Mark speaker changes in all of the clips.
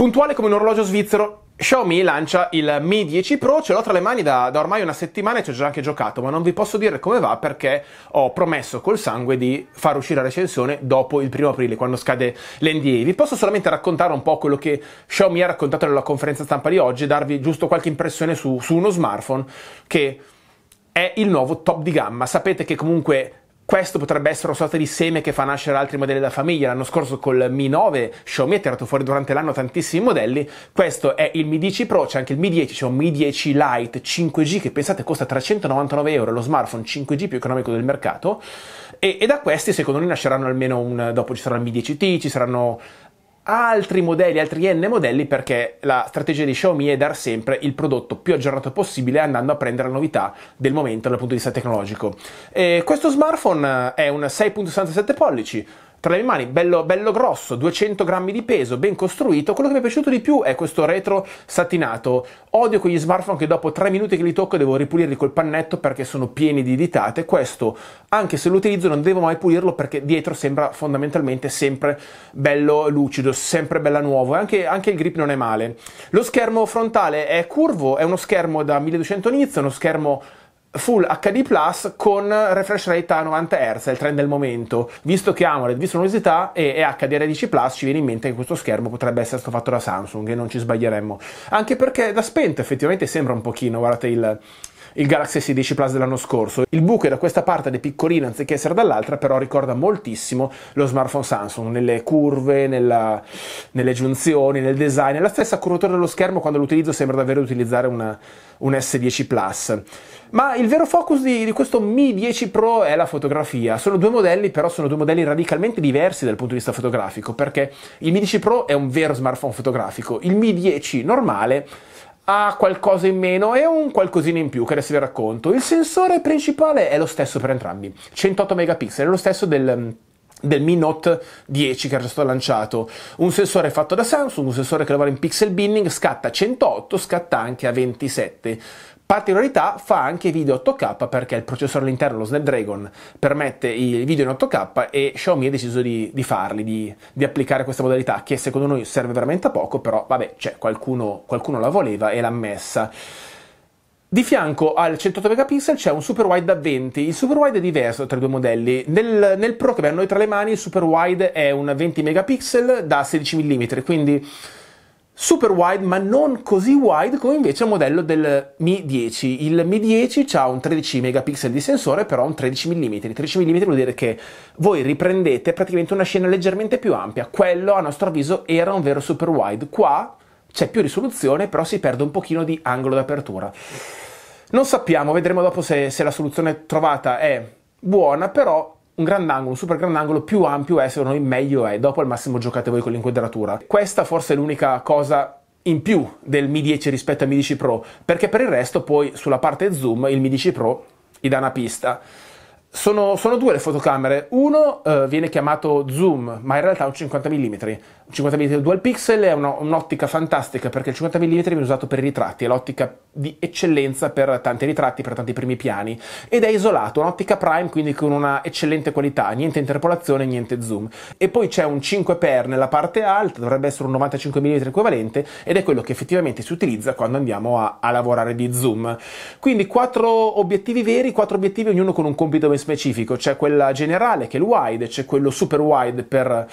Speaker 1: Puntuale come un orologio svizzero, Xiaomi lancia il Mi 10 Pro, ce l'ho tra le mani da, da ormai una settimana e ci ho già anche giocato, ma non vi posso dire come va perché ho promesso col sangue di far uscire la recensione dopo il primo aprile, quando scade l'NDA. Vi posso solamente raccontare un po' quello che Xiaomi ha raccontato nella conferenza stampa di oggi e darvi giusto qualche impressione su, su uno smartphone che è il nuovo top di gamma. Sapete che comunque questo potrebbe essere una sorta di seme che fa nascere altri modelli da famiglia. L'anno scorso col Mi 9 Xiaomi ha tirato fuori durante l'anno tantissimi modelli. Questo è il Mi 10 Pro, c'è anche il Mi 10, c'è un Mi 10 Lite 5G che pensate costa 399 euro, lo smartphone 5G più economico del mercato. E, e da questi secondo me nasceranno almeno un... dopo ci sarà il Mi 10T, ci saranno altri modelli, altri N modelli perché la strategia di Xiaomi è dar sempre il prodotto più aggiornato possibile andando a prendere la novità del momento dal punto di vista tecnologico. E questo smartphone è un 6.67 pollici, tra le mani, bello, bello grosso, 200 grammi di peso, ben costruito. Quello che mi è piaciuto di più è questo retro satinato. Odio quegli smartphone che dopo 3 minuti che li tocco devo ripulirli col pannetto perché sono pieni di ditate. Questo, anche se lo utilizzo, non devo mai pulirlo perché dietro sembra fondamentalmente sempre bello lucido, sempre bella nuovo. anche, anche il grip non è male. Lo schermo frontale è curvo, è uno schermo da 1200 nits, uno schermo Full HD Plus con refresh rate a 90 Hz, è il trend del momento. Visto che AMOLED, visto l'università e è HDR10 Plus, ci viene in mente che questo schermo potrebbe essere stato fatto da Samsung e non ci sbaglieremmo. Anche perché da spento effettivamente sembra un pochino, guardate il, il Galaxy S10 Plus dell'anno scorso. Il buco è da questa parte ed è piccolino anziché essere dall'altra, però ricorda moltissimo lo smartphone Samsung, nelle curve, nella, nelle giunzioni, nel design, la stessa curvatura dello schermo quando l'utilizzo sembra davvero utilizzare una, un S10 Plus. Ma il vero focus di, di, questo Mi 10 Pro è la fotografia. Sono due modelli, però sono due modelli radicalmente diversi dal punto di vista fotografico, perché il Mi 10 Pro è un vero smartphone fotografico, il Mi 10 normale ha qualcosa in meno e un qualcosina in più che adesso vi racconto. Il sensore principale è lo stesso per entrambi, 108 megapixel, è lo stesso del del Mi Note 10 che era stato lanciato. Un sensore fatto da Samsung, un sensore che lavora in pixel binning, scatta a 108, scatta anche a 27. Particolarità fa anche video 8K perché il processore all'interno, lo Snapdragon, permette i video in 8K e Xiaomi ha deciso di, di farli, di, di, applicare questa modalità che secondo noi serve veramente a poco, però vabbè, c'è qualcuno, qualcuno la voleva e l'ha messa. Di fianco al 108 megapixel c'è un super wide da 20. Il super wide è diverso tra i due modelli. Nel, nel Pro che abbiamo noi tra le mani, il super wide è un 20 megapixel da 16 mm, quindi super wide ma non così wide come invece il modello del Mi 10. Il Mi 10 ha un 13 megapixel di sensore però un 13 mm. 13 mm vuol dire che voi riprendete praticamente una scena leggermente più ampia. Quello a nostro avviso era un vero super wide. Qua c'è più risoluzione, però si perde un pochino di angolo d'apertura. Non sappiamo, vedremo dopo se, se la soluzione trovata è buona, però un grandangolo, un super grandangolo più ampio è, secondo noi meglio è. Dopo al massimo giocate voi con l'inquadratura. Questa forse è l'unica cosa in più del Mi 10 rispetto al Mi 10 Pro, perché per il resto poi sulla parte zoom il Mi 10 Pro gli dà una pista. Sono, sono, due le fotocamere, uno eh, viene chiamato zoom, ma in realtà è un 50 mm. Un 50 mm dual pixel è un'ottica fantastica perché il 50 mm viene usato per i ritratti, è l'ottica di eccellenza per tanti ritratti, per tanti primi piani ed è isolato, un'ottica prime quindi con una eccellente qualità, niente interpolazione, niente zoom. E poi c'è un 5x nella parte alta, dovrebbe essere un 95 mm equivalente ed è quello che effettivamente si utilizza quando andiamo a, a lavorare di zoom. Quindi quattro obiettivi veri, quattro obiettivi ognuno con un compito ben specifico, c'è quella generale che è il wide, c'è quello super wide per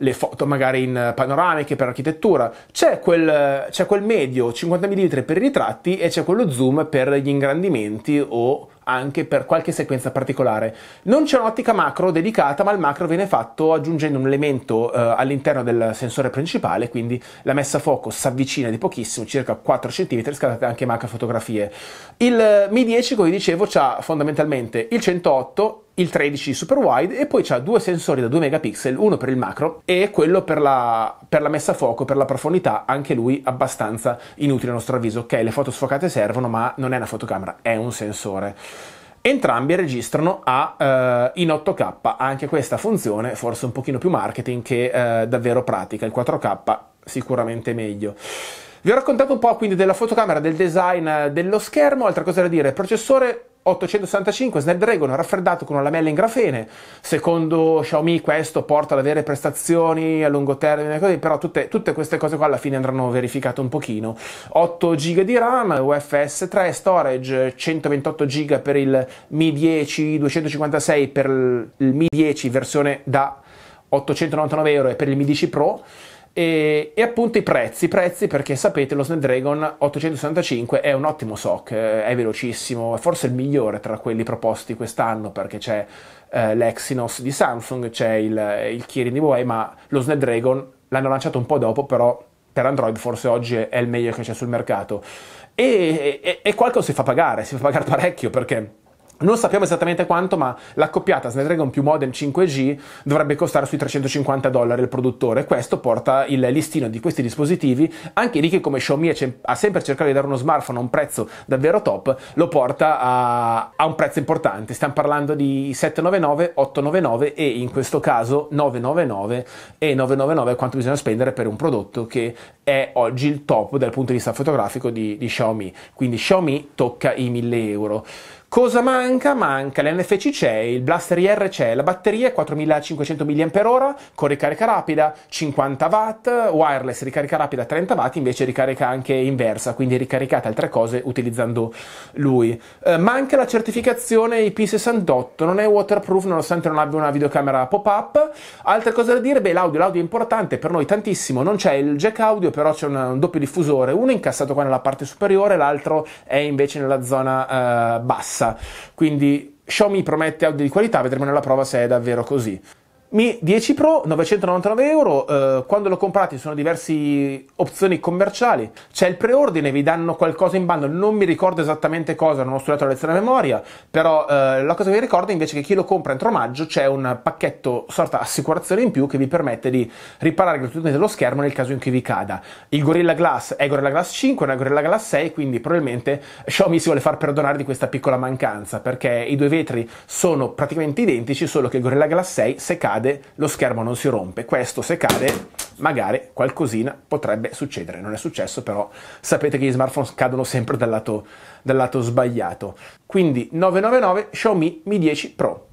Speaker 1: le foto magari in eh, panoramiche per architettura, c'è quel, c'è quel medio 50 mm per i ritratti e c'è quello zoom per gli ingrandimenti o anche per qualche sequenza particolare. Non c'è un'ottica macro dedicata, ma il macro viene fatto aggiungendo un elemento eh, all'interno del sensore principale, quindi la messa a fuoco si avvicina di pochissimo, circa 4 cm, scattate anche macro fotografie. Il eh, Mi 10, come dicevo, ha fondamentalmente il 108 il 13 super wide e poi c'ha due sensori da 2 megapixel, uno per il macro e quello per la, per la, messa a fuoco, per la profondità, anche lui abbastanza inutile a nostro avviso. Ok, le foto sfocate servono, ma non è una fotocamera, è un sensore. Entrambi registrano a, eh, in 8K, anche questa funzione forse un pochino più marketing che eh, davvero pratica, il 4K sicuramente meglio. Vi ho raccontato un po' quindi della fotocamera, del design eh, dello schermo, altra cosa da dire, processore 865 Snapdragon raffreddato con una lamella in grafene, secondo Xiaomi questo porta ad avere prestazioni a lungo termine, così, però tutte, tutte, queste cose qua alla fine andranno verificate un pochino. 8 GB di RAM, UFS 3, storage 128 GB per il Mi 10, 256 per il Mi 10 versione da 899 euro e per il Mi 10 Pro. E, e, appunto i prezzi, prezzi perché sapete lo Snapdragon 865 è un ottimo SOC, eh, è velocissimo, è forse il migliore tra quelli proposti quest'anno perché c'è eh, l'Exynos di Samsung, c'è il, eh, il Kirin di Huawei, ma lo Snapdragon l'hanno lanciato un po' dopo, però per Android forse oggi è il meglio che c'è sul mercato. E, e, e qualcosa si fa pagare, si fa pagare parecchio perché non sappiamo esattamente quanto, ma l'accoppiata Snapdragon più Model 5G dovrebbe costare sui 350 dollari il produttore. Questo porta il listino di questi dispositivi, anche lì che come Xiaomi ha sempre cercato di dare uno smartphone a un prezzo davvero top, lo porta a, a un prezzo importante. Stiamo parlando di 799, 899 e in questo caso 999 e 999 è quanto bisogna spendere per un prodotto che è oggi il top dal punto di vista fotografico di, di Xiaomi. Quindi Xiaomi tocca i 1000 euro. Cosa manca? Manca l'NFC c'è, il Blaster IR c'è, la batteria 4500 mAh con ricarica rapida 50 watt, wireless ricarica rapida 30 watt, invece ricarica anche inversa, quindi ricaricate altre cose utilizzando lui. Eh, manca la certificazione IP68, non è waterproof nonostante non abbia una videocamera pop-up. Altre cose da dire? Beh, l'audio, l'audio è importante per noi tantissimo, non c'è il jack audio, però c'è un, un doppio diffusore, uno è incassato qua nella parte superiore, l'altro è invece nella zona eh, bassa bassa, quindi Xiaomi promette audio di qualità, vedremo nella prova se è davvero così. Mi 10 Pro, 999 euro, eh, quando lo comprate ci sono diverse opzioni commerciali, c'è il preordine, vi danno qualcosa in bando, non mi ricordo esattamente cosa, non ho studiato la lezione a memoria, però eh, la cosa che vi ricordo invece è che chi lo compra entro maggio c'è un pacchetto sorta assicurazione in più che vi permette di riparare gratuitamente lo schermo nel caso in cui vi cada. Il Gorilla Glass è Gorilla Glass 5, non è Gorilla Glass 6, quindi probabilmente Xiaomi si vuole far perdonare di questa piccola mancanza, perché i due vetri sono praticamente identici, solo che il Gorilla Glass 6 se cade cade lo schermo non si rompe, questo se cade magari qualcosina potrebbe succedere, non è successo però sapete che gli smartphone cadono sempre dal lato, dal lato sbagliato. Quindi 999 Xiaomi Mi 10 Pro.